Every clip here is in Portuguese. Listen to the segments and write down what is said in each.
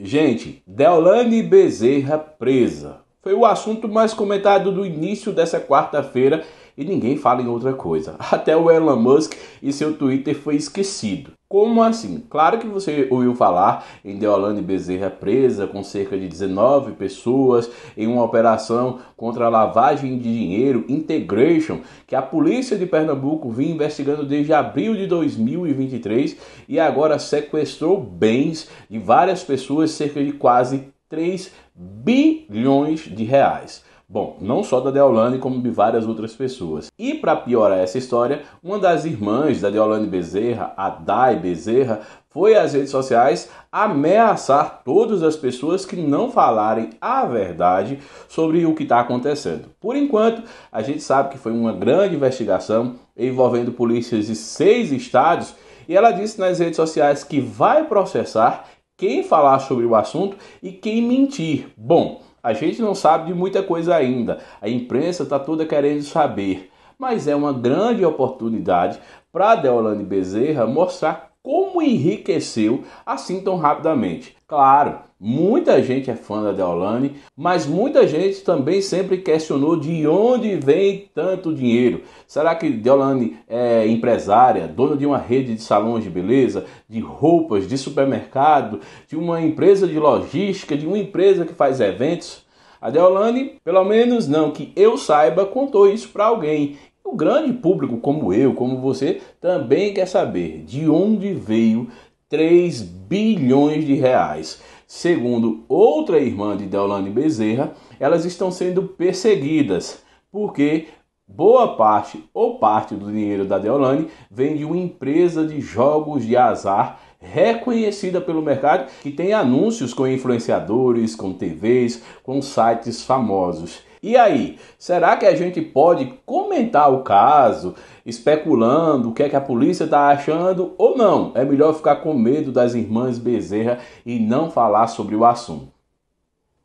Gente, Deolane Bezerra presa. Foi o assunto mais comentado do início dessa quarta-feira e ninguém fala em outra coisa. Até o Elon Musk e seu Twitter foi esquecido. Como assim? Claro que você ouviu falar em Deolane Bezerra presa com cerca de 19 pessoas em uma operação contra a lavagem de dinheiro Integration, que a polícia de Pernambuco vinha investigando desde abril de 2023 e agora sequestrou bens de várias pessoas, cerca de quase 3 bilhões de reais. Bom, não só da Deolane, como de várias outras pessoas. E para piorar essa história, uma das irmãs da Deolane Bezerra, a Dai Bezerra, foi às redes sociais ameaçar todas as pessoas que não falarem a verdade sobre o que está acontecendo. Por enquanto, a gente sabe que foi uma grande investigação envolvendo polícias de seis estados e ela disse nas redes sociais que vai processar quem falar sobre o assunto e quem mentir. Bom, a gente não sabe de muita coisa ainda, a imprensa está toda querendo saber, mas é uma grande oportunidade para Deolane Bezerra mostrar como enriqueceu assim tão rapidamente. Claro, muita gente é fã da Deolane, mas muita gente também sempre questionou de onde vem tanto dinheiro. Será que Deolane é empresária, dona de uma rede de salões de beleza, de roupas, de supermercado, de uma empresa de logística, de uma empresa que faz eventos? A Deolane, pelo menos não que eu saiba, contou isso para alguém. O grande público, como eu, como você, também quer saber de onde veio 3 bilhões de reais. Segundo outra irmã de Deolane Bezerra, elas estão sendo perseguidas, porque boa parte ou parte do dinheiro da Deolane vem de uma empresa de jogos de azar reconhecida pelo mercado que tem anúncios com influenciadores, com TVs, com sites famosos. E aí, será que a gente pode comentar o caso, especulando o que é que a polícia está achando ou não? É melhor ficar com medo das irmãs Bezerra e não falar sobre o assunto.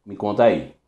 Me conta aí.